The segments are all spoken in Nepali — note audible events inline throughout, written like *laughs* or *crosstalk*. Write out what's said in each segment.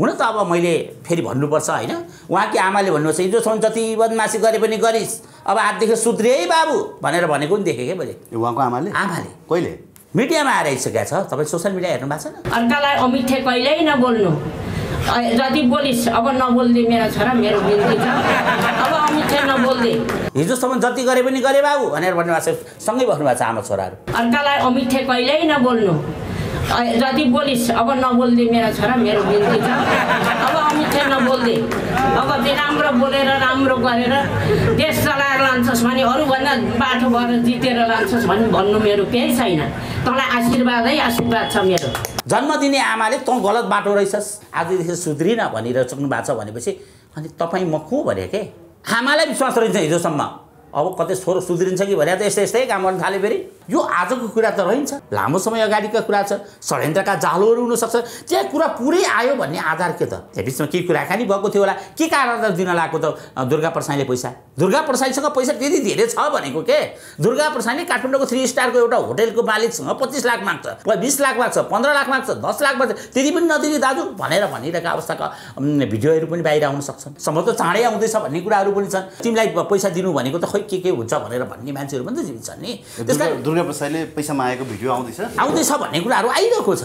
हुन त अब मैले फेरि भन्नुपर्छ होइन उहाँकी आमाले हिजो हिजोसम्म जति बदमासी गरे पनि गरिस् अब आजदेखि सुध्रे है बाबु भनेर भनेको नि देखेँ क्या मैले उहाँको आमाले आमाले कहिले मिडियामा आएर आइसकेको छ तपाईँ सोसियल मिडिया हेर्नु भएको छ अर्कालाई अमिठे कहिल्यै नबोल्नु जति बोलिस् अब नबोल्दै मेरो छोरा मेरो बिन्ती छ अब अमिठे नबोल्दै हिजोसम्म जति गरे पनि गरे बाबु भनेर भन्नुभएको छ सँगै बस्नु भएको छ आमा छोराहरू अर्कालाई अमिठे कहिल्यै नबोल्नु जति बोलिस् अब नबोल्दै मेरो छोरा मेरो बिन्ती छ अब अमुख्य नबोल्दै अब त्यो राम्रो बोलेर राम्रो गरेर देश चलाएर लान्छस् भने अरूभन्दा बाटो भएर जितेर लान्छस् भने भन्नु मेरो केही छैन तँलाई आशीर्वादै आशीर्वाद छ मेरो जन्म दिने आमाले तँ गलत बाटो रहेछस् आजदेखि सुध्रिन भनेर सक्नु भएको छ भनेपछि अनि तपाईँ म को भने के आमालाई विश्वास रहेछ हिजोसम्म अब कतै छोरो सुध्रिन्छ कि भनेर त यस्तै यस्तै काम गर्नु थाल्यो फेरि यो आजको कुरा त रहन्छ लामो समय अगाडिका कुरा छ षड्यन्त्रका जालोहरू हुनसक्छ त्यहाँ कुरा पुरै आयो भन्ने आधार के त त्यहाँ बिचमा केही कुराकानी भएको थियो होला के कारण दिन लागेको त दुर्गा प्रसाईले पैसा दुर्गा प्रसाईसँग पैसा त्यति धेरै छ भनेको के दुर्गा प्रसाईले काठमाडौँको थ्री स्टारको एउटा होटेलको मालिकसँग पच्चिस लाख माग्छ बिस लाख माग्छ पन्ध्र लाख माग्छ दस लाख माग्छ त्यति पनि नदिने दाजु भनेर भनिरहेको अवस्थाका भिडियोहरू पनि बाहिर आउन सक्छन् त चाँडै आउँदैछ भन्ने कुराहरू पनि छन् तिमीलाई पैसा दिनु भनेको त खै के के हुन्छ भनेर भन्ने मान्छेहरू पनि त छन् नि त्यसलाई व्यवसायले पैसा मागेको भिडियो आउँदैछ आउँदैछ भन्ने कुराहरू आइरहेको छ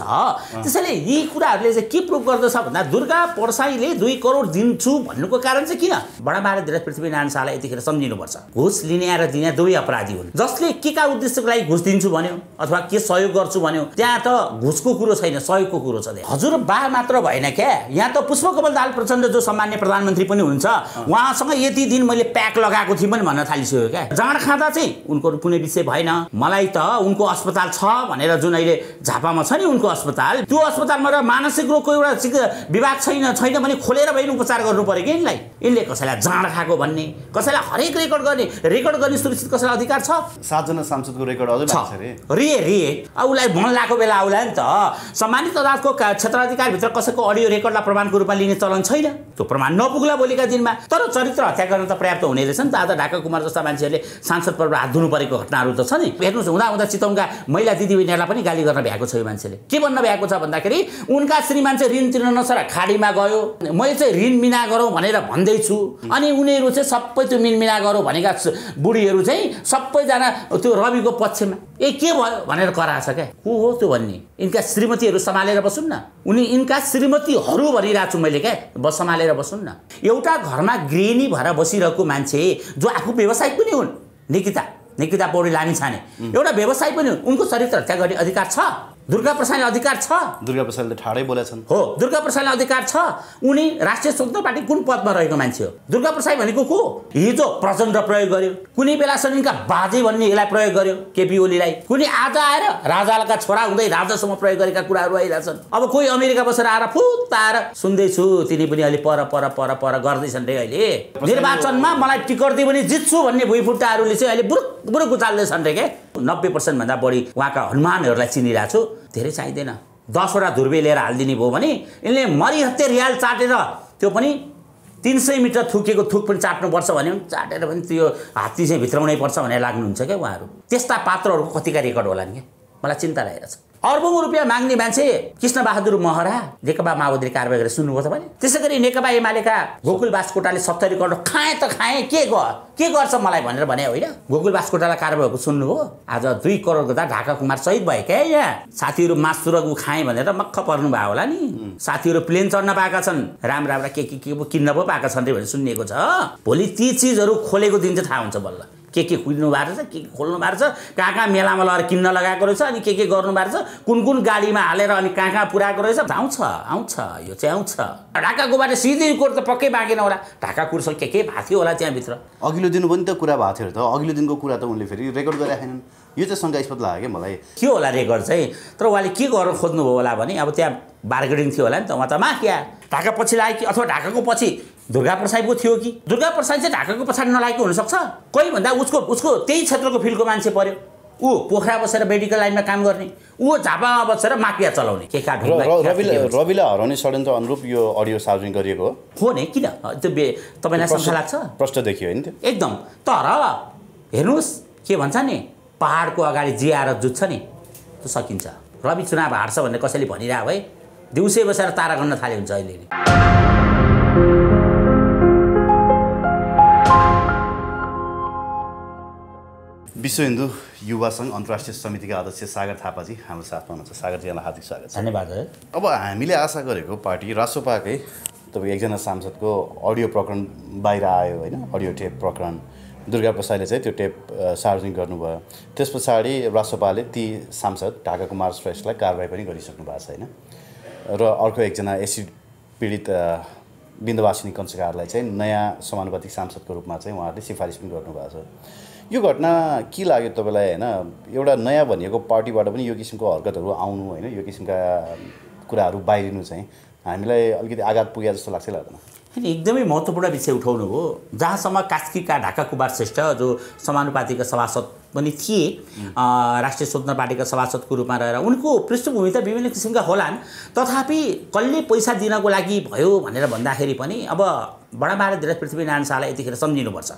त्यसैले यी कुराहरूले चाहिँ के प्रुभ गर्दछ भन्दा दुर्गा पर्साईले दुई करोड दिन्छु भन्नुको कारण चाहिँ किन धेरै पृथ्वीनारायण शाहलाई यतिखेर सम्झिनुपर्छ घुस लिने र दिने दुवै अपराधी हुन् जसले के का उद्देश्यको लागि घुस दिन्छु भन्यो अथवा के सहयोग गर्छु भन्यो त्यहाँ त घुसको कुरो छैन सहयोगको कुरो छ हजुर बा मात्र भएन क्या यहाँ त पुष्पकमल दाल प्रचण्ड जो सामान्य प्रधानमन्त्री पनि हुन्छ उहाँसँग यति दिन मैले प्याक लगाएको थिएँ पनि भन्न थालिसक्यो क्या जाँड खाँदा चाहिँ उनको कुनै विषय भएन मलाई तपाईँ त उनको अस्पताल छ भनेर जुन अहिले झापामा छ नि उनको अस्पताल त्यो अस्पतालमा र मानसिक रोगको एउटा विभाग छैन छैन भने खोलेर भए उपचार गर्नु पऱ्यो कि यिनलाई यिनले कसैलाई जाँड खाएको भन्ने कसैलाई हरेक रेकर्ड गर्ने रेकर्ड गर्ने सुरक्षित कसैलाई अधिकार छ सातजना सांसदको रेकर्ड छ रे रे उसलाई मन लागेको बेला उसलाई नि त सम्मानित अदालतको अधिकारभित्र कसैको अडियो रेकर्डलाई प्रमाणको रूपमा लिने चलन छैन त्यो प्रमाण नपुग्ला भोलिका दिनमा तर चरित्र हत्या गर्न त पर्याप्त हुने रहेछ नि त आज ढाका कुमार जस्ता मान्छेहरूले सांसद पर्व हात धुनु परेको घटनाहरू त छ नि हेर्नुहोस् खोज हुँदा हुँदा महिला दिदीबहिनीहरूलाई पनि गाली गर्न भ्याएको छ यो मान्छेले के भन्न भ्याएको छ भन्दाखेरि उनका श्रीमान चाहिँ ऋण तिर्न नसकेर खाडीमा गयो मैले चाहिँ ऋण मिना गरौँ भनेर भन्दैछु अनि उनीहरू चाहिँ सबै त्यो मिन मिना गरौँ भनेका बुढीहरू चाहिँ सबैजना त्यो रविको पक्षमा ए के भयो भनेर कराएछ क्या को हो त्यो भन्ने यिनका श्रीमतीहरू सम्हालेर बसुन् न उनी यिनका श्रीमतीहरू भनिरहेको छु मैले क्या सम्हालेर बसुन् न एउटा घरमा गृहिणी भएर बसिरहेको मान्छे जो आफू व्यवसायिक पनि हुन् निकिता निकिता पौडी लामी छाने एउटा व्यवसाय पनि उनको चरित्र हत्या गर्ने अधिकार छ दुर्गा प्रसादले अधिकार छ दुर्गा प्रसादले ठाडै बोलेछन् हो दुर्गा प्रसादले अधिकार छ उनी राष्ट्रिय स्वतन्त्र पार्टी कुन पदमा रहेको मान्छे हो दुर्गा प्रसाद भनेको को हिजो प्रचण्ड प्रयोग गर्यो कुनै बेला यिनका बाजे भन्ने यसलाई प्रयोग गर्यो केपी ओलीलाई कुनै आज आएर राजाका छोरा हुँदै राजासम्म प्रयोग गरेका कुराहरू आइरहेछन् अब कोही अमेरिका बसेर आएर फुत्ता आएर सुन्दैछु तिनी पनि अहिले पर पर पर पर गर्दैछन् रे अहिले निर्वाचनमा मलाई टिकट दियो भने जित्छु भन्ने भुइँफुट्टाहरूले चाहिँ अहिले बुरुक बुरुक उचाल्दैछन् रे के नब्बे पर्सेन्टभन्दा बढी उहाँका हनुमानहरूलाई चिनिरहेको छु धेरै चाहिँदैन दसवटा धुर्बे लिएर हालिदिने भयो भने यसले मरिहत्ते रियाल चाटेर त्यो पनि तिन सय मिटर थुकेको थुक पनि चाट्नुपर्छ भने पनि चाटेर पनि त्यो हात्ती चाहिँ भित्राउनै पर्छ भनेर लाग्नुहुन्छ क्या उहाँहरू त्यस्ता पात्रहरूको कतिका रेकर्ड होला नि क्या मलाई चिन्ता लागेको छ अर्बौँ रुपियाँ माग्ने मान्छे कृष्णबहादुर महरा नेकपा माओवादीले कारवाही गरेर सुन्नुभयो तपाईँले त्यसै गरी नेकपा एमालेका गोकुल बासकोटाले सत्तरी करोड खाएँ त खाएँ के गर के गर्छ मलाई भनेर भने होइन गोकुल बासकोटालाई कारवाही भएको सुन्नुभयो आज दुई करोड गर्दा ढाका कुमार सहित भयो क्या यहाँ साथीहरू मासु र खाएँ भनेर मख पर्नु भयो होला नि साथीहरू प्लेन चढ्न पाएका छन् राम्रा राम्रा के के के किन्न पो पाएका छन् रे भनेर सुनिएको छ भोलि ती चिजहरू खोलेको दिन चाहिँ थाहा हुन्छ बल्ल के के कुद्नु भएको छ के के खोल्नु भएको छ कहाँ कहाँ मेलामा लगेर किन्न लगाएको रहेछ अनि के के गर्नु भएको छ कुन कुन गाडीमा हालेर अनि कहाँ कहाँ पुऱ्याएको रहेछ आउँछ आउँछ यो चाहिँ आउँछ ढाकाको बाटो सिधै कोर त पक्कै बाँकेन होला ढाका कुर्स के के भएको थियो होला त्यहाँभित्र अघिल्लो दिन पनि त कुरा भएको थियो त अघिल्लो दिनको कुरा त उनले फेरि रेकर्ड गरेका छैनन् यो चाहिँ शङ्कास्पद लाग्यो क्या मलाई के होला रेकर्ड चाहिँ तर उहाँले के गर्नु खोज्नुभयो होला भने अब त्यहाँ बार्गेनिङ थियो होला नि त उहाँ त माफिया ढाका पछि लाग्यो कि अथवा ढाकाको पछि दुर्गा पो थियो कि दुर्गा प्रसाई चाहिँ ढाकाको पछाडि नलागेको हुनसक्छ कोही भन्दा उसको उसको त्यही क्षेत्रको फिल्डको मान्छे पऱ्यो ऊ पोखरा बसेर मेडिकल लाइनमा काम गर्ने ऊ झापामा बसेर माफिया चलाउने के रविलाई हराउने षड्यन्त्र अनुरूप यो अडियो सार्वजनिक गरिएको हो नि किन त्यो बे तपाईँलाई शङ्का लाग्छ प्रश्न देखियो नि एकदम तर हेर्नुहोस् के भन्छ नि पहाडको अगाडि जियाएर जुत्छ नि त्यो सकिन्छ रवि चुनाव हार्छ भनेर कसैले भनिरहेको है दिउँसै बसेर तारा गर्न थाले हुन्छ अहिले विश्व हिन्दू युवा सङ्घ अन्तर्राष्ट्रिय समितिका अध्यक्ष सागर थापाजी हाम्रो साथमा हुनुहुन्छ सागरजीलाई हार्दिक स्वागत छ धन्यवाद अब हामीले आशा गरेको पार्टी रासोपाकै तपाईँ एकजना सांसदको अडियो प्रकरण बाहिर आयो होइन अडियो टेप प्रकरण दुर्गा प्रसादले चाहिँ त्यो टेप सार्वजनिक गर्नुभयो त्यस पछाडि रासोपाले ती सांसद ढाका कुमार श्रेष्ठलाई कारवाही पनि गरिसक्नु भएको छ होइन र अर्को एकजना एसिड पीडित बिन्दुवासिनी कञ्चकारलाई चाहिँ नयाँ समानुपातिक सांसदको रूपमा चाहिँ उहाँहरूले सिफारिस पनि गर्नुभएको छ यो घटना के लाग्यो तपाईँलाई होइन एउटा नयाँ भनिएको पार्टीबाट पनि यो किसिमको हरकतहरू आउनु होइन यो किसिमका कुराहरू बाहिरिनु चाहिँ हामीलाई अलिकति आघात पुगे जस्तो लाग्छ लाग्दैन होइन एकदमै महत्त्वपूर्ण विषय उठाउनु हो जहाँसम्म कास्कीका ढाका कुमार श्रेष्ठ जो समानुपातिका सभासद पनि थिए राष्ट्रिय स्वतन्त्र पार्टीका सभासदको रूपमा रहेर उनको पृष्ठभूमि त विभिन्न किसिमका होलान् तथापि कसले पैसा दिनको लागि भयो भनेर भन्दाखेरि पनि अब बडाबारेधीर पृथ्वीनारायण शाहलाई यतिखेर सम्झिनुपर्छ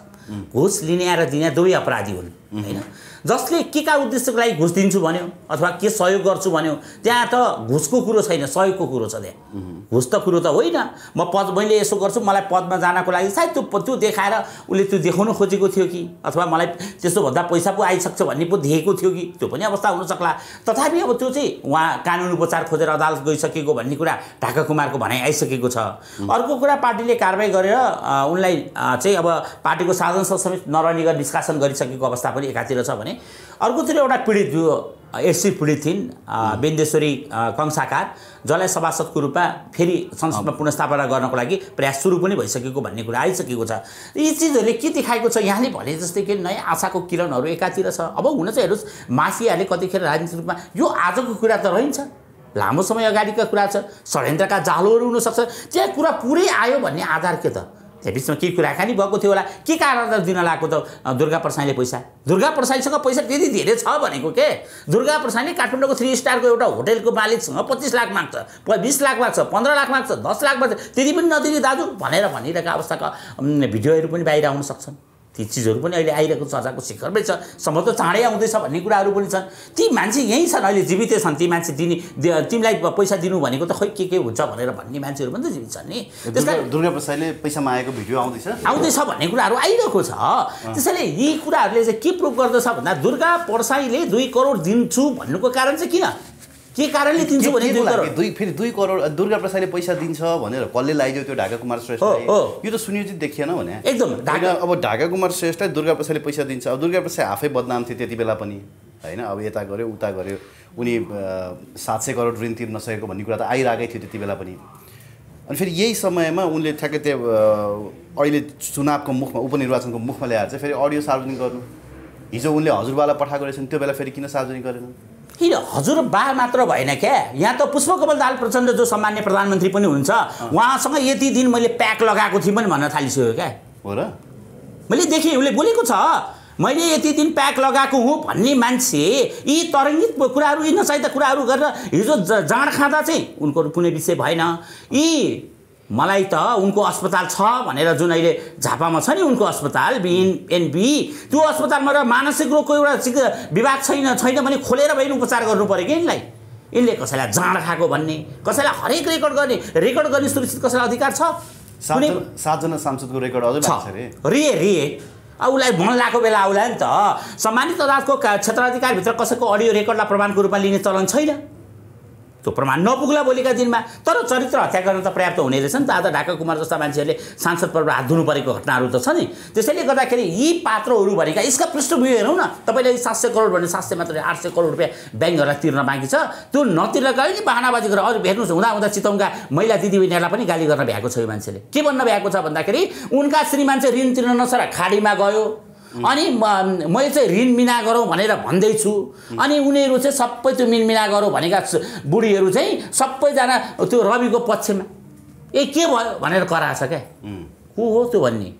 घुस लिने र दिने दुवै अपराधी हुन् होइन जसले के का उद्देश्यको लागि घुस दिन्छु भन्यो अथवा के सहयोग गर्छु भन्यो त्यहाँ त घुसको कुरो छैन सहयोगको कुरो छ त्यहाँ घुस त कुरो त होइन म पद मैले यसो गर्छु मलाई पदमा जानको लागि सायद त्यो त्यो देखाएर उसले त्यो देखाउनु खोजेको थियो कि अथवा मलाई त्यसो भन्दा पैसा पो आइसक्छ भन्ने पो देखेको थियो कि त्यो पनि अवस्था हुनसक्ला तथापि अब त्यो चाहिँ उहाँ कानुन उपचार खोजेर अदालत गइसकेको भन्ने कुरा ढाका कुमारको भनाइ आइसकेको छ अर्को कुरा पार्टीले कारवाही गरेर उनलाई चाहिँ अब पार्टीको साधन समेत नरहने गरी निष्कासन गरिसकेको अवस्था पनि एकातिर छ भने अर्कोतिर एउटा पीडित जो एससी पीडित थिइन् बेन्देश्वरी कंसाकार जसलाई सभासदको रूपमा फेरि संसदमा पुनस्थापना गर्नको लागि प्रयास सुरु पनि भइसकेको भन्ने कुरा आइसकेको छ यी चिजहरूले के देखाएको छ यहाँले भने जस्तै कि नयाँ आशाको किरणहरू एकातिर छ अब हुन चाहिँ हेर्नुहोस् माफियाहरूले कतिखेर राजनीतिक रूपमा यो आजको कुरा त रहन्छ लामो समय अगाडिका कुरा छ षड्यन्त्रका जालोहरू हुनसक्छ त्यहाँ कुरा पुरै आयो भन्ने आधार के त त्यहाँ बिचमा केही कुराकानी भएको थियो होला के कारण दिन लागेको त दुर्गा प्रसाईले पैसा दुर्गा प्रसाईसँग पैसा त्यति धेरै छ भनेको के दुर्गा प्रसाईले काठमाडौँको थ्री स्टारको एउटा होटेलको मालिकसँग पच्चिस लाख माग्छ बिस लाख माग्छ पन्ध्र लाख माग्छ दस लाख माग्छ त्यति पनि नदिने दाजु भनेर भनिरहेका अवस्थाका भिडियोहरू पनि बाहिर आउन सक्छन् ती चिजहरू पनि अहिले आइरहेको चर्चाको शिखरमै छ त चाँडै आउँदैछ भन्ने कुराहरू पनि छन् ती मान्छे यहीँ छन् अहिले जीवितै छन् ती मान्छे दिने तिमीलाई पैसा दिनु भनेको त खै के के हुन्छ भनेर भन्ने मान्छेहरू पनि त जीवित छन् नि त्यसलाई दुर्गा प्रसादले पैसामा आएको भिडियो आउँदैछ आउँदैछ भन्ने कुराहरू आइरहेको छ त्यसैले यी कुराहरूले चाहिँ के प्रुभ गर्दछ भन्दा दुर्गा प्रसाईले दुई करोड दिन्छु भन्नुको कारण चाहिँ किन के कारणले दिन्छु भने दुई फेरि दुई करोड दुर्गा प्रसादले पैसा दिन्छ भनेर कसले लगाइदियो त्यो ढाका कुमार श्रेष्ठ यो त सुनियोजित देखिएन भने एकदम ढाका अब ढाका कुमार श्रेष्ठलाई दुर्गा प्रसादले पैसा दिन्छ अब दुर्गा प्रसाद आफै बदनाम थियो त्यति बेला पनि होइन अब यता गऱ्यो उता गऱ्यो उनी सात सय करोड ऋण तिर्न सकेको भन्ने कुरा त आइरहेकै थियो त्यति बेला पनि अनि फेरि यही समयमा उनले ठ्याक्कै त्यो अहिले चुनावको मुखमा उपनिर्वाचनको मुखमा ल्याएर चाहिँ फेरि अडियो सार्वजनिक गर्नु हिजो उनले हजुरबालाई पठाएको रहेछन् त्यो बेला फेरि किन सार्वजनिक गरेनन् कि हजुर बा मात्र भएन क्या यहाँ त पुष्पकमल दाल प्रचण्ड जो सामान्य प्रधानमन्त्री पनि हुनुहुन्छ उहाँसँग यति दिन मैले प्याक लगाएको थिएँ पनि भन्न थालिसक्यो क्या हो र मैले देखेँ उसले बोलेको छ मैले यति दिन प्याक लगाएको हुँ भन्ने मान्छे यी तरङ्गित कुराहरू यी नचाहिँदा कुराहरू गरेर हिजो जाँड खाँदा चाहिँ उनको कुनै विषय भएन यी मलाई त उनको अस्पताल छ भनेर जुन अहिले झापामा छ नि उनको अस्पताल बिएनएनबी त्यो अस्पतालमा र मानसिक रोगको एउटा विभाग छैन छैन भने खोलेर भए उपचार गर्नु पऱ्यो कि यिनलाई यिनले कसैलाई जाँड खाएको भन्ने कसैलाई हरेक रेकर्ड गर्ने रेकर्ड गर्ने सुरक्षित कसैलाई अधिकार छ सातजना सांसदको रेकर्ड अझै छ रे रे अब उसलाई मन लागेको बेला आउला नि त सम्मानित अदालतको क्षेत्राधिकारभित्र कसैको अडियो रेकर्डलाई प्रमाणको रूपमा लिने चलन छैन त्यो प्रमाण नपुग्ला भोलिका दिनमा तर चरित्र हत्या गर्न त पर्याप्त हुने रहेछ नि त आज ढाका कुमार जस्ता मान्छेहरूले सांसद पर्व हात धुनु परेको घटनाहरू त छ नि त्यसैले गर्दाखेरि यी पात्रहरू भनेका यसका पृष्ठभूमि हेरौँ न तपाईँले सात सय करोड भने सात सय मात्र आठ सय करोड रुपियाँ ब्याङ्कहरूलाई तिर्न बाँकी छ त्यो गयो नि बाहनाबाजी गरेर अरू भेट्नुहोस् हुँदा हुँदा चितौनका महिला दिदीबहिनीहरूलाई पनि गाली गर्न भ्याएको छ यो मान्छेले के भन्न भ्याएको छ भन्दाखेरि उनका श्रीमान चाहिँ ऋण तिर्न नसर खाडीमा गयो अनि मैले चाहिँ ऋण मिना गरौँ भनेर भन्दैछु अनि उनीहरू चाहिँ सबै त्यो मिनमिना गरौँ भनेका बुढीहरू चाहिँ सबैजना त्यो रविको पक्षमा ए के भयो भनेर कराएछ क्या को हो त्यो भन्ने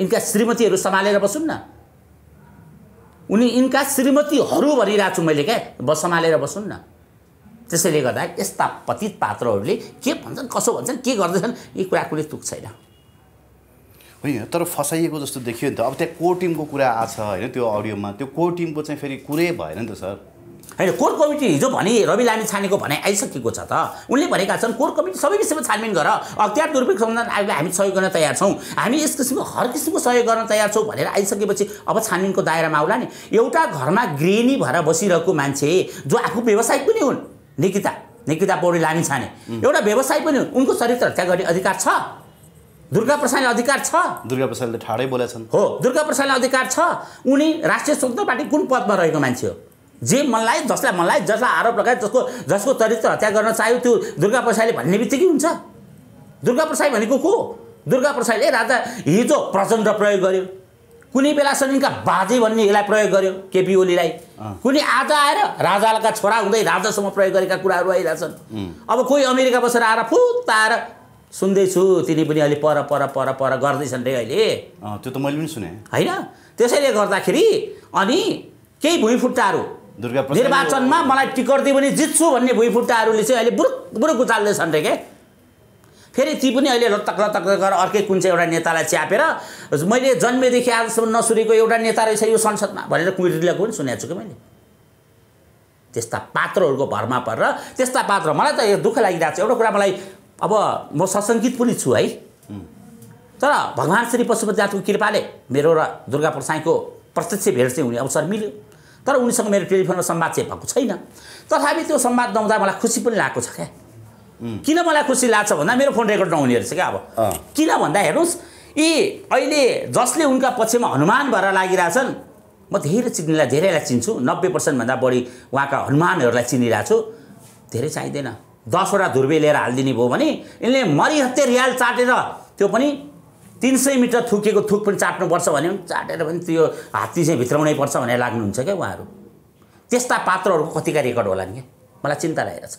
यिनका श्रीमतीहरू सम्हालेर बसौँ न उनी यिनका श्रीमतीहरू भनिरहेको छु मैले क्या ब सम्हालेर बसौँ न त्यसैले गर्दा यस्ता पतित पात्रहरूले के भन्छन् कसो भन्छन् के गर्दैछन् यी कुरा कुराकोले तुक छैन होइन तर फसाइएको जस्तो देखियो नि त अब त्यहाँ कोर टिमको कुरा आएको छ होइन त्यो अडियोमा त्यो कोर टिमको चाहिँ फेरि कुरै भएन नि त सर होइन कोर कमिटी हिजो भने रवि लामी छानेको भनाइ आइसकेको छ त उनले भनेका छन् कोर कमिटी सबै विषयमा छानबिन गर अख्तियार दुर्पयोग सम्बन्धन आयोग हामी सहयोग गर्न तयार छौँ हामी यस किसिमको हर किसिमको सहयोग गर्न तयार छौँ भनेर आइसकेपछि अब छानबिनको दायरामा आउला नि एउटा घरमा गृहिणी भएर बसिरहेको मान्छे जो आफू व्यवसायिक पनि हुन् निकिता निकिता पौडी लामी छाने एउटा व्यवसाय पनि हुन् उनको चरित्र हत्या गर्ने अधिकार छ दुर्गा प्रसादले अधिकार छ दुर्गा प्रसादले ठाडै बोलेका छन् हो दुर्गा प्रसादले अधिकार छ उनी राष्ट्रिय स्वतन्त्र पार्टी कुन पदमा रहेको मान्छे हो जे मनलाई जसलाई मनलाई जसलाई आरोप लगाए जसको जसको चरित्र हत्या गर्न चाह्यो त्यो दुर्गा प्रसादले भन्ने बित्तिकै हुन्छ दुर्गा प्रसाद भनेको को दुर्गा प्रसादले राजा हिजो प्रचण्ड प्रयोग गर्यो कुनै बेला यिनका बाजे भन्ने यसलाई प्रयोग गर्यो केपी ओलीलाई कुनै आज आएर राजाका छोरा हुँदै राजासम्म प्रयोग गरेका कुराहरू आइरहेछन् अब कोही अमेरिका बसेर आएर फुत्ता आएर सुन्दैछु तिनी पनि अहिले पर पर पर पर गर्दैछन् रे अहिले त्यो त मैले पनि सुने होइन त्यसैले गर्दाखेरि अनि केही भुइँफुट्टाहरू निर्वाचनमा मलाई टिकट दियो भने जित्छु भन्ने भुइँफुट्टाहरूले चाहिँ अहिले बुरुक बुरुक उचाल्दैछन् रे के फेरि ती पनि अहिले लतक लतक गरेर अर्कै कुन चाहिँ एउटा नेतालाई च्यापेर मैले जन्मेदेखि आजसम्म नसुरेको एउटा नेता रहेछ यो संसदमा भनेर कुइरीलाई पनि सुनेको छु कि मैले त्यस्ता पात्रहरूको भरमा परेर त्यस्ता पात्र मलाई त यो दुःख लागिरहेको छ एउटा कुरा मलाई अब म सशङ्कित पनि छु है तर भगवान् श्री पशुपतिनाथको कृपाले मेरो र दुर्गा प्रसाईको प्रत्यक्ष भेट चाहिँ हुने अवसर मिल्यो तर उनीसँग मेरो टेलिफोनमा संवाद चाहिँ भएको छैन तथापि त्यो संवाद नहुँदा मलाई खुसी पनि लागेको छ क्या किन मलाई खुसी लाग्छ भन्दा मेरो फोन रेकर्ड नहुने रहेछ क्या अब किन भन्दा हेर्नुहोस् यी अहिले जसले उनका पक्षमा हनुमान भएर लागिरहेछन् म धेरै चिन्नेलाई धेरैलाई चिन्छु नब्बे पर्सेन्टभन्दा बढी उहाँका हनुमानहरूलाई चिनिरहेको छु धेरै चाहिँदैन दसवटा धुर्बे लिएर हालिदिने भयो भने यसले मरिहत्ते रियाल चाटेर त्यो पनि तिन सय मिटर थुकेको थुक पनि चाट्नुपर्छ भने पनि चाटेर पनि त्यो हात्ती चाहिँ भित्राउनै पर्छ भनेर लाग्नुहुन्छ क्या उहाँहरू त्यस्ता पात्रहरूको कतिका रेकर्ड होला नि क्या मलाई चिन्ता लागेको छ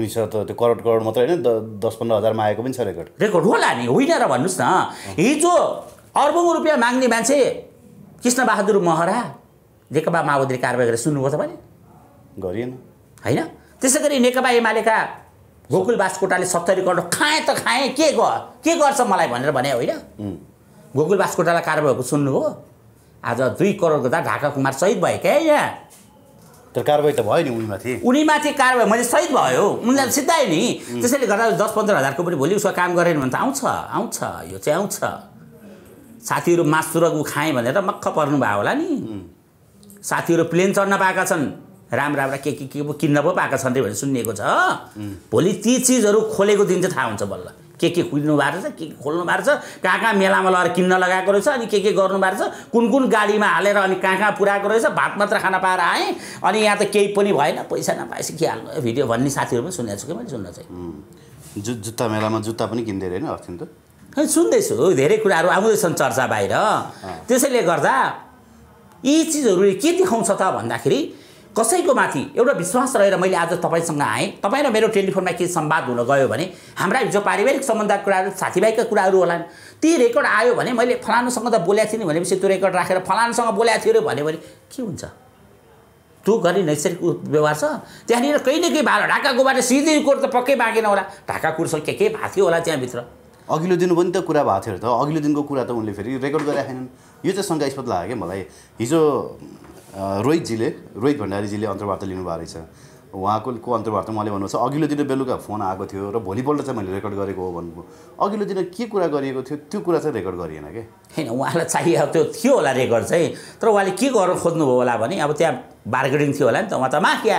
उनीसँग त त्यो करोड करोड मात्रै होइन दस पन्ध्र हजारमा आएको पनि छ रेकर्ड रेकर्ड होला नि होइन र भन्नुहोस् न हिजो अर्बौँ रुपियाँ माग्ने मान्छे कृष्णबहादुर महरा नेकपा माओवादीले कारवाही गरेर सुन्नुभयो तपाईँले गरिएन होइन त्यसै गरी नेकपा एमालेका गोकुल बासकोटाले सत्तरी करोड खाएँ त खाएँ के ग के गर्छ मलाई भनेर भने होइन गोकुल बासकोटालाई कार भएको सुन्नु हो आज दुई करोडको गर्दा ढाका कुमार सहित भयो क्या यहाँ तर कारवाही त भयो नि उनीमाथि उनीमाथि कारवाही मैले सहित भयो उनलाई सिधाए नि त्यसैले गर्दा दस पन्ध्र हजारको पनि भोलि उसको काम गरेन भने त आउँछ आउँछ यो चाहिँ आउँछ साथीहरू रगु खाएँ भनेर मक्ख भयो होला नि साथीहरू प्लेन चढ्न पाएका छन् राम राम्रा के के के पो किन्न पो पाएका छन् भनेर सुनिएको छ भोलि ती चिजहरू खोलेको दिन चाहिँ थाहा हुन्छ बल्ल के के कुद्नु भएको रहेछ के के खोल्नु भएको छ कहाँ कहाँ मेलामा लगेर किन्न लगाएको रहेछ अनि के के गर्नु भएको छ कुन कुन गाडीमा हालेर अनि कहाँ कहाँ पुऱ्याएको रहेछ भात मात्र खान पाएर आएँ अनि यहाँ त केही पनि भएन पैसा नपाएपछि के हाल्नु भिडियो भन्ने साथीहरू पनि सुनेको छु कि मैले सुन्न चाहिँ जु जुत्ता मेलामा जुत्ता पनि किन्दै रहेन अस्ति त सुन्दैछु धेरै कुराहरू आउँदैछन् चर्चा बाहिर त्यसैले गर्दा यी चिजहरूले के देखाउँछ त भन्दाखेरि कसैको माथि एउटा विश्वास रहेर मैले आज तपाईँसँग आएँ तपाईँ र मेरो टेलिफोनमा केही सम्वाद हुन गयो भने हाम्रा हिजो पारिवारिक सम्बन्धका कुराहरू साथीभाइका कुराहरू होला ती रेकर्ड आयो भने मैले फलानुसँग त बोलेको थिएँ नि भनेपछि त्यो रेकर्ड राखेर फलानुसँग बोलेको थियो अरे भन्यो भने के हुन्छ त्यो गर्ने नैसर्गिक व्यवहार छ त्यहाँनिर कहीँ न केही भाडा ढाका बारे सिधै कोर्ट त पक्कै बाँकेन होला ढाका कुर्स के के भएको थियो होला त्यहाँभित्र अघिल्लो दिन पनि त कुरा भएको थियो त अघिल्लो दिनको कुरा त उनले फेरि रेकर्ड गरेका छैनन् यो चाहिँ शङ्कास्पद लाग्यो क्या मलाई हिजो रोहितजीले रोहित भण्डारीजीले अन्तर्वार्ता लिनुभएको रहेछ उहाँको को अन्तर्वार्ता उहाँले भन्नुभएको छ अघिल्लो दिन बेलुका फोन आएको थियो र भोलिपल्ट चाहिँ मैले रेकर्ड गरेको हो भन्नुभयो अघिल्लो दिन के कुरा गरिएको थियो त्यो कुरा चाहिँ रेकर्ड गरिएन क्या होइन उहाँलाई चाहिएको त्यो थियो होला रेकर्ड चाहिँ तर उहाँले के गर्न खोज्नुभयो होला भने अब त्यहाँ बार्गेनिङ थियो होला नि त उहाँ त माफिया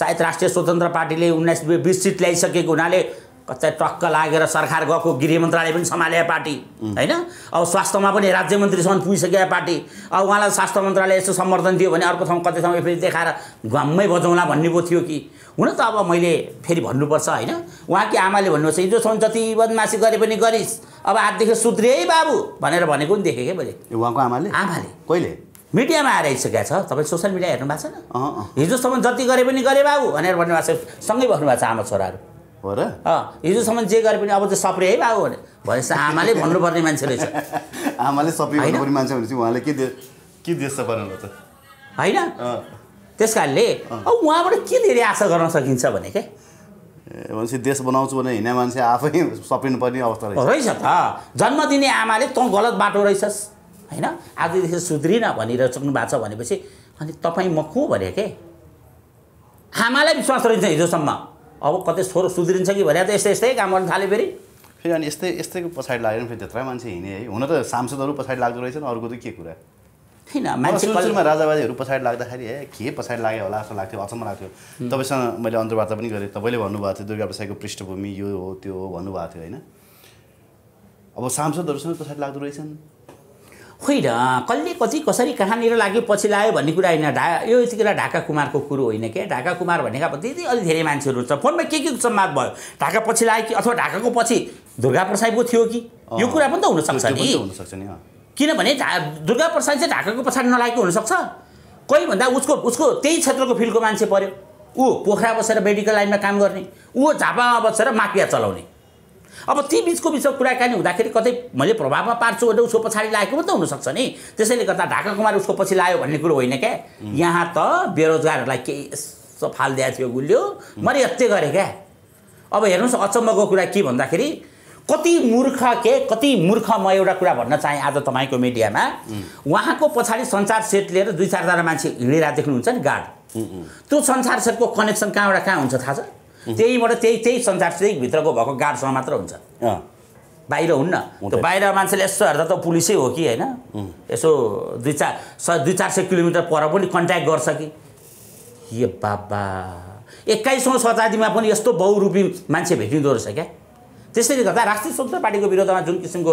सायद राष्ट्रिय स्वतन्त्र पार्टीले उन्नाइस बिस सिट ल्याइसकेको हुनाले कतै टक्क लागेर सरकार गएको गृह मन्त्रालय पनि सम्हाले पार्टी होइन अब स्वास्थ्यमा पनि राज्य मन्त्रीसम्म पुगिसक्यो पार्टी अब उहाँलाई स्वास्थ्य मन्त्रालय यसो समर्थन दियो भने अर्को ठाउँ कतै ठाउँ फेरि देखाएर घाममै बजाउँला भन्ने पो थियो कि हुन त अब मैले फेरि भन्नुपर्छ होइन उहाँकी आमाले भन्नुपर्छ हिजोसम्म जति बदमासी गरे पनि गरिस् अब आजदेखि सुध्रे है बाबु भनेर भनेको पनि देखेँ क्या मैले उहाँको आमाले आमाले कहिले मिडियामा आएर आइसकेको छ तपाईँ सोसियल मिडिया हेर्नु भएको छैन हिजोसम्म जति गरे पनि गरे बाबु भनेर भन्नुभएको छ सँगै बस्नु छ आमा छोराहरू हो र हिजोसम्म जे गरे पनि अब त सप्रे है बाबु भने भनेपछि आमाले भन्नुपर्ने मान्छे रहेछ *laughs* आमाले सप्रे भन्नुपर्ने मान्छे भनेपछि उहाँले के के देश बनाउनु त होइन त्यस कारणले अब उहाँबाट के धेरै आशा गर्न सकिन्छ भने क्या भनेपछि देश बनाउँछु भने हिँड्ने मान्छे आफै पर्ने अवस्था रहेछ रहेछ त जन्म दिने आमाले तँ गलत बाटो रहेछस् होइन आजदेखि सुध्रिन भनेर सक्नु भएको छ भनेपछि अनि तपाईँ म को भने के आमालाई विश्वास रहेछ हिजोसम्म अब कतै छोरो सुध्रिन्छ कि भने त यस्तै यस्तै काम गर्न थाल्यो फेरि फेरि अनि यस्तै यस्तैको पछाडि लागेन फेरि त्यत्रा मान्छे हिँडे है हुन त सांसदहरू पछाडि लाग्दो रहेछन् अर्को त के कुरा होइन मान्छे कलेजमा राजावादीहरू पछाडि लाग्दाखेरि है के पछाडि लाग्यो होला जस्तो लाग्थ्यो अचम्म लाग्थ्यो तपाईँसँग मैले अन्तर्वार्ता पनि गरेँ तपाईँले भन्नुभएको थियो दुर्गा प्रसाईको पृष्ठभूमि यो हो त्यो हो भन्नुभएको थियो होइन अब सांसदहरूसँग पछाडि लाग्दो रहेछन् होइन कसले कति कसरी कहाँनिर लाग्यो पछि लाग्यो भन्ने कुरा होइन ढा यो यतिखेर ढाका कुमारको कुरो होइन क्या ढाका कुमार भनेका त्यति अलिक धेरै मान्छेहरू छ फोनमा के के सम्वाद भयो ढाका पछि लाग्यो कि अथवा ढाकाको पछि दुर्गा प्रसादको थियो कि यो कुरा पनि त हुनसक्छ नि नि किनभने ढा दुर्गा प्रसाद चाहिँ ढाकाको पछाडि नलागेको हुनसक्छ कोही भन्दा उसको उसको त्यही क्षेत्रको फिल्डको मान्छे पऱ्यो ऊ पोखरा बसेर मेडिकल लाइनमा काम गर्ने ऊ झापामा बसेर माफिया चलाउने अब ती बिचको बिचमा कुराकानी हुँदाखेरि कतै मैले प्रभावमा पार्छु भने उसको पछाडि लागेको पनि त हुनसक्छ नि त्यसैले गर्दा ढाका कुमार उसको पछि लायो भन्ने कुरो होइन क्या यहाँ त बेरोजगारहरूलाई केही यस्तो फालिदिएको थियो गुलियो मैले हत्या गरेँ क्या अब हेर्नुहोस् अचम्मको कुरा के भन्दाखेरि कति मूर्ख के कति मूर्ख म एउटा कुरा भन्न चाहेँ आज तपाईँको मिडियामा उहाँको पछाडि सञ्चार सेट लिएर दुई चारजना मान्छे हिँडिरहेको देख्नुहुन्छ नि गार्ड त्यो संसार सेटको कनेक्सन कहाँबाट कहाँ हुन्छ थाहा छ त्यहीबाट त्यही त्यही संसार भित्रको भएको गाडसँग मात्र हुन्छ बाहिर हुन्न त्यो बाहिर मान्छेले यसो हेर्दा त पुलिसै हो कि होइन यसो दुई चार स दुई चार सय किलोमिटर पर पनि कन्ट्याक्ट गर्छ कि ए बाबा एक्काइसौँ शताब्दीमा पनि यस्तो बहुरूपी मान्छे भेटिँदो रहेछ क्या त्यसैले गर्दा राष्ट्रिय स्वतन्त्र पार्टीको विरोधमा जुन किसिमको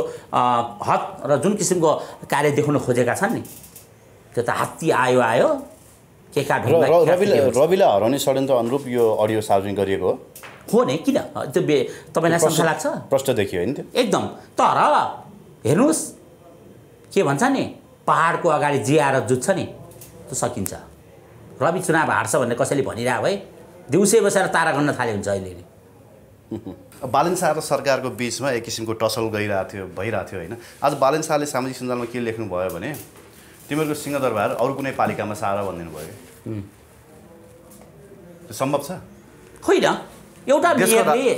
हक र जुन किसिमको कार्य देखाउन खोजेका छन् नि त्यो त हात्ती आयो आयो के काट रविले रविलाई हराउने षड्यन्त्र अनुरूप यो अडियो सार्वजनिक गरिएको हो नि किन त्यो बे तपाईँलाई शङ्का लाग्छ प्रश्न देखियो होइन त्यो एकदम तर हेर्नुहोस् के भन्छ नि पहाडको अगाडि जियाएर जुत्छ नि त्यो सकिन्छ रवि चुनाव हार्छ भनेर कसैले भनिरहेको है दिउँसै बसेर तारा गर्न थाले हुन्छ अहिले *laughs* बालन शाह र सरकारको बिचमा एक किसिमको टसल गइरहेको थियो भइरहेको थियो होइन आज बालन शाहले सामाजिक सञ्जालमा के लेख्नुभयो भने तिमीहरूको सिंहदरबार अरू कुनै पालिकामा सार भनिदिनु भयो कि सम्भव छ होइन एउटा मेयरले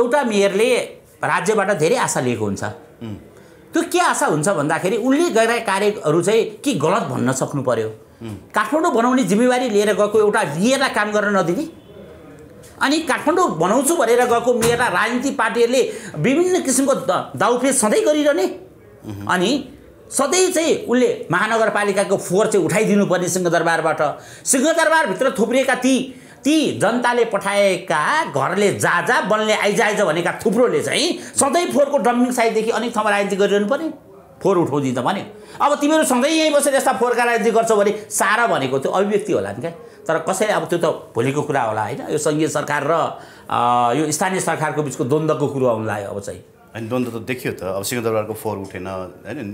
एउटा मेयरले राज्यबाट धेरै आशा लिएको हुन्छ त्यो के आशा हुन्छ भन्दाखेरि उसले गरेका कार्यहरू चाहिँ के गलत भन्न सक्नु पर्यो काठमाडौँ बनाउने जिम्मेवारी लिएर गएको एउटा मेयरलाई काम गर्न नदिने अनि काठमाडौँ बनाउँछु भनेर गएको मेयरलाई राजनीतिक पार्टीहरूले विभिन्न किसिमको दाउफे सधैँ गरिरहने अनि सधैँ चाहिँ उसले महानगरपालिकाको फोहोर चाहिँ उठाइदिनुपर्ने सिंहदरबारबाट सिंहदरबारभित्र थुप्रिएका ती ती जनताले पठाएका घरले जाजा आइजा आइज भनेका थुप्रोले चाहिँ सधैँ फोहोरको डम्पिङ साइडदेखि अनेक ठाउँमा राजनीति गरिरहनु पर्ने फोहोर उठाउँदिन भने अब तिमीहरू सधैँ यहीँ बसेर यस्ता फोहोरका राजनीति गर्छौ भने सारा भनेको त्यो अभिव्यक्ति होला नि क्या तर कसैले अब त्यो त भोलिको कुरा होला होइन यो सङ्घीय सरकार र यो स्थानीय सरकारको बिचको द्वन्द्वको कुरो आउनु लाग्यो अब चाहिँ होइन द्वन्द्व त देखियो त अब सिंहदरबारको फोहोर उठेन होइन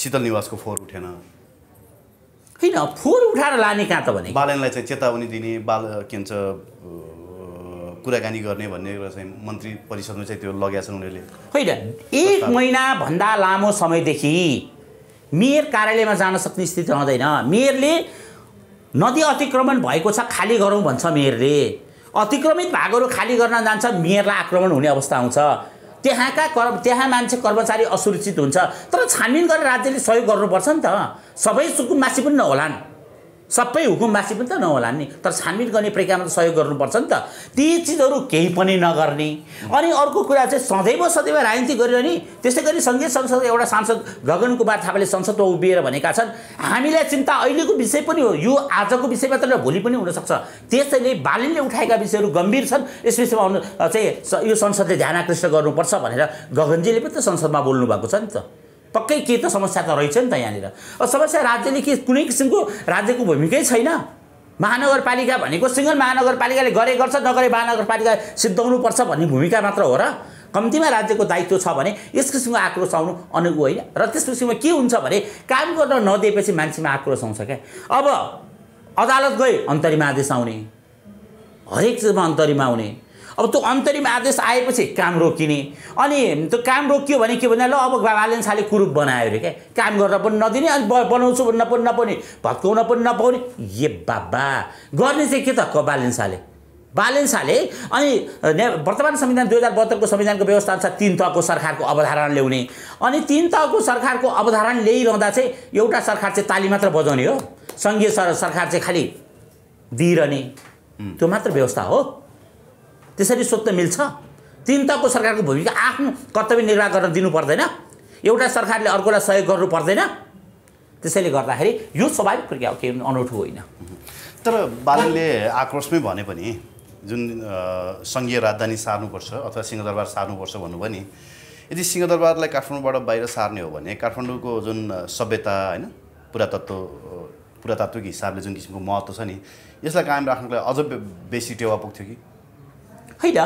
शीतल निवासको फोहोर उठेन होइन फोहोर उठाएर लाने कहाँ त भने बालनलाई चाहिँ चेतावनी दिने बाल के भन्छ कुराकानी गर्ने भन्ने कुरा चाहिँ मन्त्री परिषदमा चाहिँ त्यो लगेका छन् उनीहरूले होइन एक महिनाभन्दा लामो समयदेखि मेयर कार्यालयमा जान सक्ने स्थिति रहँदैन मेयरले नदी अतिक्रमण भएको छ खाली गरौँ भन्छ मेयरले अतिक्रमित भागहरू खाली गर्न जान्छ मेयरलाई आक्रमण हुने अवस्था आउँछ त्यहाँका कर्म त्यहाँ मान्छे कर्मचारी असुरक्षित हुन्छ तर छानबिन गरेर राज्यले सहयोग गर्नुपर्छ नि त सबै सुकुम्बासी पनि नहोलान् सबै हुकुमवासी पनि त नहोला नि तर छानबिन गर्ने प्रक्रियामा त सहयोग गर्नुपर्छ नि त ती चिजहरू केही पनि नगर्ने अनि अर्को कुरा चाहिँ सधैँ सदैव राजनीति गरिरहने त्यसै गरी सङ्घीय संसद एउटा सांसद गगन कुमार थापाले संसदमा उभिएर भनेका छन् हामीलाई चिन्ता अहिलेको विषय पनि हो यो आजको विषय मात्र भोलि पनि हुनसक्छ त्यसैले बालिनले उठाएका विषयहरू गम्भीर छन् यस विषयमा चाहिँ यो संसदले ध्यान आकृष्ट गर्नुपर्छ भनेर गगनजीले पनि त संसदमा बोल्नु भएको छ नि त पक्कै केही त समस्या त रहेछ नि त यहाँनिर समस्या राज्यले के कुनै किसिमको राज्यको भूमिकै छैन महानगरपालिका भनेको सिङ्गल महानगरपालिकाले गरे गर्छ नगरे महानगरपालिका सिद्धाउनुपर्छ भन्ने भूमिका मात्र हो र कम्तीमा राज्यको दायित्व छ भने यस किसिमको आक्रोश आउनु अनुगु होइन र त्यस किसिममा के हुन्छ भने काम गर्न नदिएपछि मान्छेमा आक्रोश आउँछ क्या अब अदालत गए अन्तरिम आदेश आउने हरेक चिजमा अन्तरिम आउने अब त्यो अन्तरिम आदेश आएपछि काम रोकिने अनि त्यो काम रोकियो भने के भन्दा ल अब बालेन छाले कुरूप बनायो अरे क्या काम गर्न पनि नदिने अनि बनाउँछु भन्न पनि नपाउने भत्काउन पनि नपाउने ए बाबा गर्ने चाहिँ के त क बालेन्साले बालेन अनि अनि वर्तमान संविधान दुई हजार बहत्तरको संविधानको व्यवस्था अनुसार तिन तहको सरकारको अवधारणा ल्याउने अनि तिन तहको सरकारको अवधारणा ल्याइरहँदा चाहिँ एउटा सरकार चाहिँ ताली मात्र बजाउने हो सङ्घीय सरकार चाहिँ खालि दिइरहने त्यो मात्र व्यवस्था हो त्यसरी सोध्न मिल्छ तिन तहको सरकारको भूमिका आफ्नो कर्तव्य निर्वाह गर्न दिनु पर्दैन एउटा सरकारले अर्कोलाई सहयोग गर्नु पर्दैन त्यसैले गर्दाखेरि यो स्वाभाविक प्रक्रिया हो के अनौठो होइन तर बालनले आक्रोशमै भने पनि जुन सङ्घीय राजधानी सार्नुपर्छ अथवा सिंहदरबार सार्नुपर्छ भन्नु पनि यदि सिंहदरबारलाई काठमाडौँबाट बाहिर सार्ने हो भने काठमाडौँको जुन सभ्यता होइन पुरातत्व पुरातात्विक हिसाबले जुन किसिमको महत्त्व छ नि यसलाई कायम राख्नको लागि अझ बेसी टेवा पुग्थ्यो कि होइन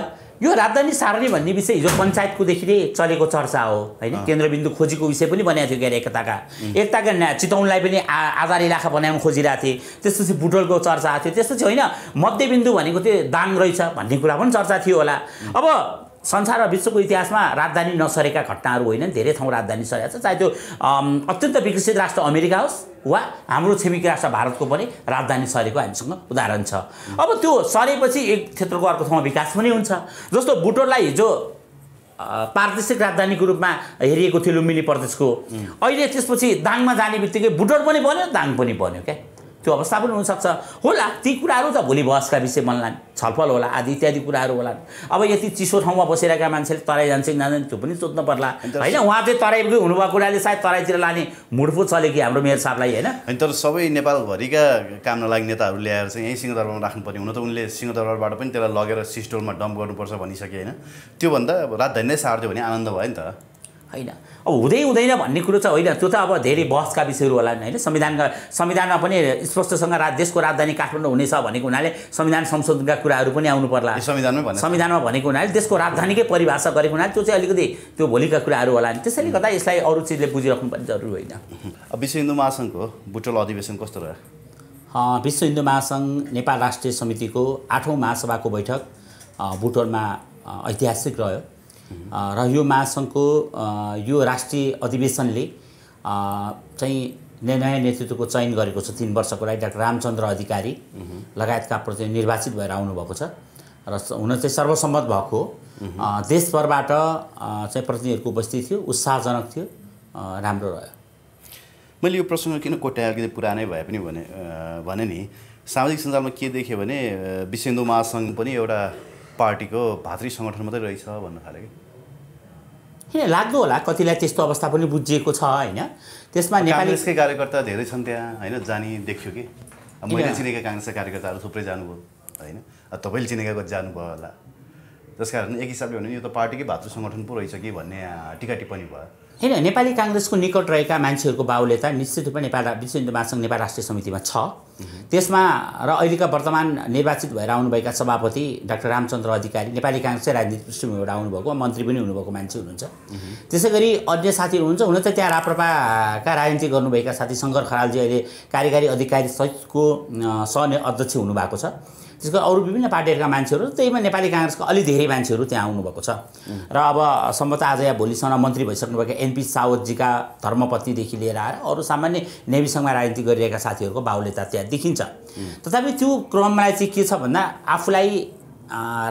यो राजधानी सार्ने भन्ने विषय हिजो पञ्चायतकोदेखि चलेको चर्चा हो होइन केन्द्रबिन्दु खोजीको विषय पनि बनाएको थियो के अरे एकताका एकताका चितौनलाई पनि आ आधार इलाका बनाउन खोजिरहेको थिएँ त्यसपछि बुटोलको चर्चा आएको थियो त्यसपछि होइन मध्यबिन्दु भनेको त्यो दाङ रहेछ भन्ने कुरा पनि चर्चा थियो होला अब संसार र विश्वको इतिहासमा राजधानी नसरेका घटनाहरू होइनन् धेरै ठाउँ राजधानी सरेका छ चाहे त्यो अत्यन्त विकसित राष्ट्र अमेरिका होस् वा हाम्रो छिमेकी राष्ट्र भारतको पनि राजधानी सरेको हामीसँग उदाहरण छ अब त्यो सरेपछि एक क्षेत्रको अर्को ठाउँमा विकास पनि हुन्छ जस्तो बुटोललाई हिजो पारदेशिक राजधानीको रूपमा हेरिएको थियो लुम्बिनी प्रदेशको अहिले त्यसपछि दाङमा जाने बित्तिकै बुटोर पनि बन्यो दाङ पनि बन्यो क्या त्यो अवस्था पनि हुनसक्छ होला ती कुराहरू त भोलि बहसका विषय मनला छलफल होला आदि इत्यादि कुराहरू होला अब यति चिसो ठाउँमा बसिरहेका मान्छेले तराई जान्छन् जाँदैन त्यो पनि सोध्नु पर्ला होइन उहाँ चाहिँ तराईकै हुनुभएको कुराले सायद तराईतिर लाने मुडफु चले कि हाम्रो मेयर साहबलाई होइन तर सबै नेपालभरिका काम नलाग्ने नेताहरू ल्याएर चाहिँ यहीँ सिंहदरबारमा राख्नुपर्ने हुन त उनले सिंहदरबारबाट पनि त्यसलाई लगेर सिस्टोलमा डम्प गर्नुपर्छ भनिसके होइन त्योभन्दा अब नै सार्थ्यो भने आनन्द भयो नि त होइन अब हुँदै हुँदैन भन्ने कुरो चाहिँ होइन त्यो त अब धेरै बहसका विषयहरू होला नि होइन संविधानका संविधानमा पनि स्पष्टसँग रा देशको राजधानी काठमाडौँ हुनेछ भनेको हुनाले संविधान संशोधनका कुराहरू पनि आउनु पर्ला संविधानमा संविधानमा भनेको हुनाले देशको राजधानीकै परिभाषा गरेको हुनाले त्यो चाहिँ अलिकति त्यो भोलिका कुराहरू होला नि त्यसैले गर्दा यसलाई अरू चिजले बुझिराख्नुपर्ने जरुरी होइन विश्व हिन्दू महासङ्घको बुटोल अधिवेशन कस्तो रह्यो विश्व हिन्दू महासङ्घ नेपाल राष्ट्रिय समितिको आठौँ महासभाको बैठक बुटोलमा ऐतिहासिक रह्यो र यो महासङ्घको यो राष्ट्रिय अधिवेशनले चाहिँ नयाँ नेतृत्वको चयन गरेको छ तिन वर्षको लागि डाक्टर रामचन्द्र अधिकारी लगायतका प्रति निर्वाचित भएर आउनुभएको छ र हुन चाहिँ सर्वसम्मत भएको देशभरबाट चाहिँ प्रतिनिधिहरूको उपस्थिति थियो उत्साहजनक थियो राम्रो रह्यो मैले यो प्रसङ्ग किन अलिकति पुरानै भए पनि भने भने नि सामाजिक सञ्जालमा के देखेँ भने विश्व हिन्दू महासङ्घ पनि एउटा पार्टीको भातृ सङ्गठन मात्रै रहेछ भन्न थाले कि किन लाग्दो होला कतिलाई त्यस्तो अवस्था पनि बुझिएको छ होइन त्यसमा काङ्ग्रेसकै कार्यकर्ता धेरै छन् त्यहाँ होइन जानी देख्यो कि मैले चिनेका काङ्ग्रेसका कार्यकर्ताहरू थुप्रै जानुभयो होइन तपाईँले चिनेका जानुभयो होला त्यस कारण एक हिसाबले भने यो त पार्टीकै भातृ सङ्गठन पो रहेछ कि भन्ने टिका टिप्पणी भयो होइन नेपाली काङ्ग्रेसको निकट रहेका मान्छेहरूको बाहुल्यता त निश्चित रूपमा नेपाल विश्व हिन्दू महासङ्घ नेपाल राष्ट्रिय समितिमा छ त्यसमा र अहिलेका वर्तमान निर्वाचित भएर आउनुभएका सभापति डाक्टर रामचन्द्र अधिकारी नेपाली काङ्ग्रेस चाहिँ राजनीतिक पृष्ठभूमिबाट आउनुभएको मन्त्री पनि हुनुभएको मान्छे हुनुहुन्छ त्यसै गरी अन्य साथीहरू हुनुहुन्छ हुन त त्यहाँ राप्रपाका राजनीति गर्नुभएका साथी शङ्कर खरालजी अहिले कार्यकारी अधिकारी सहितको सह अध्यक्ष हुनुभएको छ त्यसको अरू विभिन्न पार्टीहरूका मान्छेहरू त्यहीमा नेपाली काङ्ग्रेसका अलि धेरै मान्छेहरू त्यहाँ आउनुभएको छ र अब सम्भवतः आज या भोलिसम्म मन्त्री भइसक्नुभएको एनपी सावतजीका धर्मपतिदेखि लिएर आएर अरू सामान्य नेविसँगमा राजनीति गरिरहेका साथीहरूको बाहुल्यता त्यहाँ देखिन्छ तथापि त्यो क्रमलाई चाहिँ के छ भन्दा आफूलाई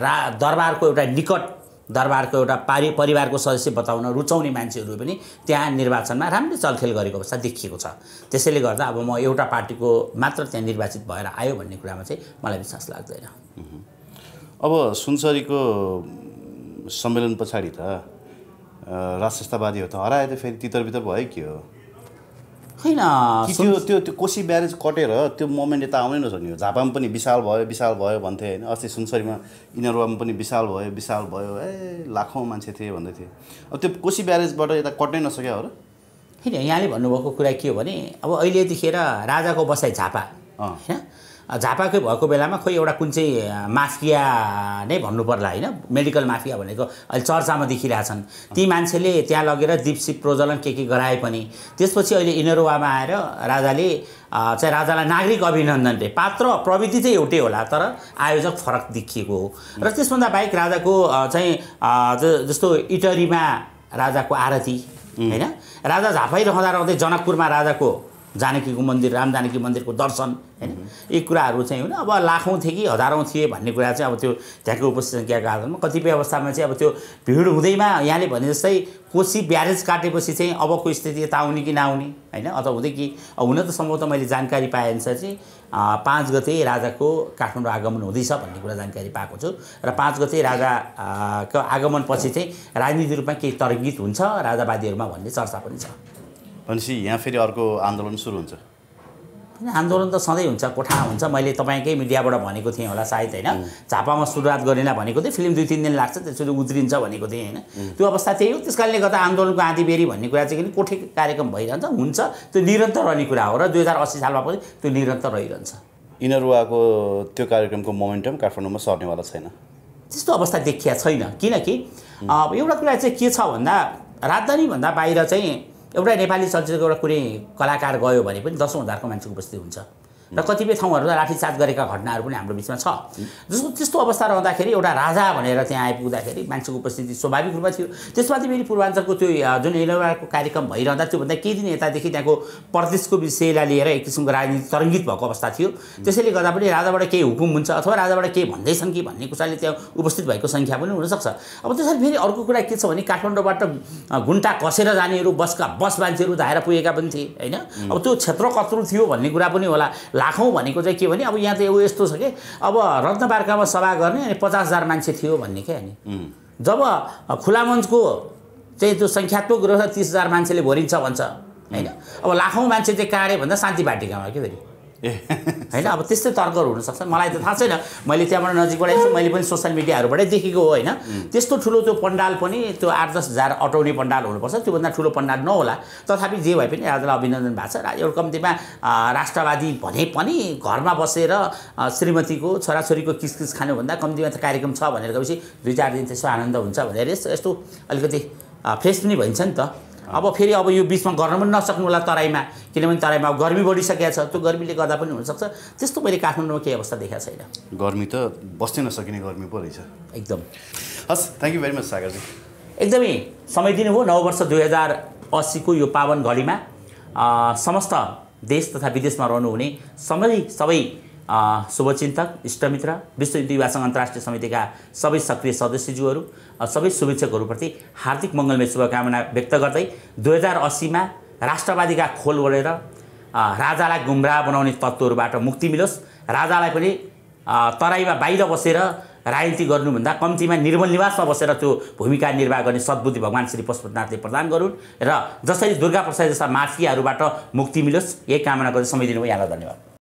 रा दरबारको एउटा निकट दरबारको एउटा पारि परिवारको सदस्य बताउन रुचाउने मान्छेहरू पनि त्यहाँ निर्वाचनमा राम्रै चलखेल गरेको अवस्था देखिएको छ त्यसैले गर्दा अब म एउटा पार्टीको मात्र त्यहाँ निर्वाचित भएर आयो भन्ने कुरामा चाहिँ मलाई विश्वास लाग्दैन अब सुनसरीको सम्मेलन पछाडि त हो त हरायो त फेरि तितरभित्र भयो के हो खै त्यो त्यो त्यो कोसी ब्यारेज कटेर त्यो मोमेन्ट यता आउनै नसक्ने हो झापा पनि विशाल भयो विशाल भयो भन्थे होइन अस्ति सुनसरीमा इनरवामा पनि विशाल भयो विशाल भयो ए लाखौँ मान्छे थिए भन्दै थिए अब त्यो कोसी ब्यारेजबाट यता कट्नै नसक्यो हो र होइन यहाँले भन्नुभएको कुरा के हो भने अब अहिलेदेखि राजाको बसाइ झापा होइन झापाकै भएको बेलामा खोइ एउटा कुन चाहिँ माफिया नै भन्नु पर्ला होइन मेडिकल माफिया भनेको अहिले चर्चामा देखिरहेछन् ती मान्छेले त्यहाँ लगेर दिपसिप प्रज्वलन के के गराए पनि त्यसपछि अहिले इनरोवामा आएर राजाले चाहिँ राजालाई नागरिक अभिनन्दनले पात्र प्रविधि चाहिँ एउटै होला तर आयोजक फरक देखिएको हो र त्यसभन्दा बाहेक राजाको चाहिँ जस्तो इटरीमा राजाको आरती होइन राजा झापै रहँदा रहँदै जनकपुरमा राजाको जानकीको मन्दिर राम जानकी मन्दिरको दर्शन होइन यी कुराहरू चाहिँ होइन अब लाखौँ थिए कि हजारौँ थिए भन्ने कुरा चाहिँ अब त्यो त्यहाँको उपसङ्ख्याको आधारमा कतिपय अवस्थामा चाहिँ अब त्यो भिड हुँदैमा यहाँले भने जस्तै कोसी ब्यारेज काटेपछि चाहिँ अबको स्थिति यता आउने कि नआउने होइन अथवा हुँदै कि अब हुन त सम्भवतः मैले जानकारी अनुसार चाहिँ पाँच गते राजाको काठमाडौँ आगमन हुँदैछ भन्ने कुरा जानकारी पाएको छु र पाँच गते राजाको आगमनपछि चाहिँ राजनीति रूपमा केही तर्कित हुन्छ राजावादीहरूमा भन्ने चर्चा पनि छ भनेपछि यहाँ फेरि अर्को आन्दोलन सुरु हुन्छ आन्दोलन त सधैँ हुन्छ कोठा हुन्छ मैले तपाईँकै मिडियाबाट भनेको थिएँ होला सायद होइन झापामा सुरुवात गरेन भनेको थिएँ फिल्म दुई तिन दिन लाग्छ त्यसरी उत्रिन्छ भनेको थिएँ होइन त्यो अवस्था त्यही हो त्यस कारणले गर्दा आन्दोलनको आँधीबेरी भन्ने कुरा चाहिँ किन कोठे कार्यक्रम भइरहन्छ हुन्छ त्यो निरन्तर रहने कुरा हो र दुई हजार अस्सी सालमा पनि त्यो निरन्तर रहिरहन्छ यिनीहरूको त्यो कार्यक्रमको मोमेन्टम काठमाडौँमा सर्नेवाला छैन त्यस्तो अवस्था देखिया छैन किनकि एउटा कुरा चाहिँ के छ भन्दा राजधानीभन्दा बाहिर चाहिँ एउटा नेपाली चलचित्रको एउटा कुनै कलाकार गयो भने पनि दसौँ हजारको मान्छेको उपस्थिति हुन्छ र कतिपय ठाउँहरू लाठीचार्ज गरेका घटनाहरू पनि हाम्रो बिचमा छ जसको त्यस्तो अवस्था रहँदाखेरि एउटा राजा भनेर त्यहाँ आइपुग्दाखेरि मान्छेको उपस्थिति स्वाभाविक रूपमा थियो त्यसमाथि फेरि पूर्वाञ्चलको त्यो जुन इलोराको कार्यक्रम भइरहँदा त्योभन्दा केही दिन यतादेखि त्यहाँको प्रदेशको विषयलाई लिएर एक किसिमको राजनीति तरङ्गित भएको अवस्था थियो त्यसैले गर्दा पनि राजाबाट केही हुकुम हुन्छ अथवा राजाबाट केही भन्दैछन् कि भन्ने कुराले त्यहाँ उपस्थित भएको सङ्ख्या पनि हुनसक्छ अब त्यसरी फेरि अर्को कुरा के छ भने काठमाडौँबाट घुन्टा कसेर जानेहरू बसका बस मान्छेहरू धाएर पुगेका पनि थिए होइन अब त्यो क्षेत्र कत्रो थियो भन्ने कुरा पनि होला लाखौँ भनेको चाहिँ के भने अब यहाँ चाहिँ यस्तो छ कि अब रत्नपार्कामा सभा गर्ने अनि पचास हजार मान्छे थियो भन्ने क्या अनि जब खुला मञ्चको चाहिँ त्यो सङ्ख्यात्मक रूपमा तिस हजार मान्छेले भोरिन्छ भन्छ होइन अब लाखौँ मान्छे चाहिँ काँडे भन्दा शान्ति पार्टीकामा के फेरि होइन अब त्यस्तै तर्कहरू हुनसक्छ मलाई त थाहा छैन मैले त्यहाँबाट नजिकबाट यसो मैले पनि सोसियल मिडियाहरूबाटै देखेको हो होइन त्यस्तो ठुलो त्यो पण्डाल पनि त्यो आठ दस हजार अटाउने पण्डाल हुनुपर्छ त्योभन्दा ठुलो पण्डाल नहोला तथापि जे भए पनि राजालाई अभिनन्दन भएको छ एउटा कम्तीमा राष्ट्रवादी भने पनि घरमा बसेर श्रीमतीको छोराछोरीको किसकिस खानुभन्दा कम्तीमा त कार्यक्रम छ भनेर गएपछि दुई चार दिन त्यसो आनन्द हुन्छ भनेर यस्तो यस्तो अलिकति फ्रेस पनि भइन्छ नि त अब फेरि अब यो बिचमा गर्न पनि नसक्नु होला तराईमा किनभने तराईमा अब गर्मी बढिसकेको छ त्यो गर्मीले गर्दा पनि हुनसक्छ त्यस्तो मैले काठमाडौँमा केही अवस्था देखाएको छैन गर्मी त बस्नै नसकिने गर्मी पो रहेछ एकदम हस् थ्याङ्क यू भेरी मच सागरजी एकदमै समय दिनुभयो नौ वर्ष दुई हजार अस्सीको यो पावन घडीमा समस्त देश तथा विदेशमा रहनुहुने सबै सबै शुभचिन्तक इष्टमित्र विश्व युवासँग अन्तर्राष्ट्रिय समितिका सबै सक्रिय सदस्यज्यूहरू सबै शुभेच्छकहरूप्रति हार्दिक मङ्गलमय शुभकामना व्यक्त गर्दै दुई हजार असीमा राष्ट्रवादीका खोल ओढेर राजालाई गुमराह बनाउने तत्त्वहरूबाट मुक्ति मिलोस् राजालाई पनि तराईमा बाहिर बसेर राजनीति गर्नुभन्दा कम्तीमा निर्मल निवासमा बसेर त्यो भूमिका निर्वाह गर्ने सद्बुद्धि भगवान् श्री पशुपतिनाथले प्रदान गरून् र जसरी दुर्गा प्रसाद जस्ता माफियाहरूबाट मुक्ति मिलोस् यही कामना गर्दै समय दिनुभयो यहाँलाई धन्यवाद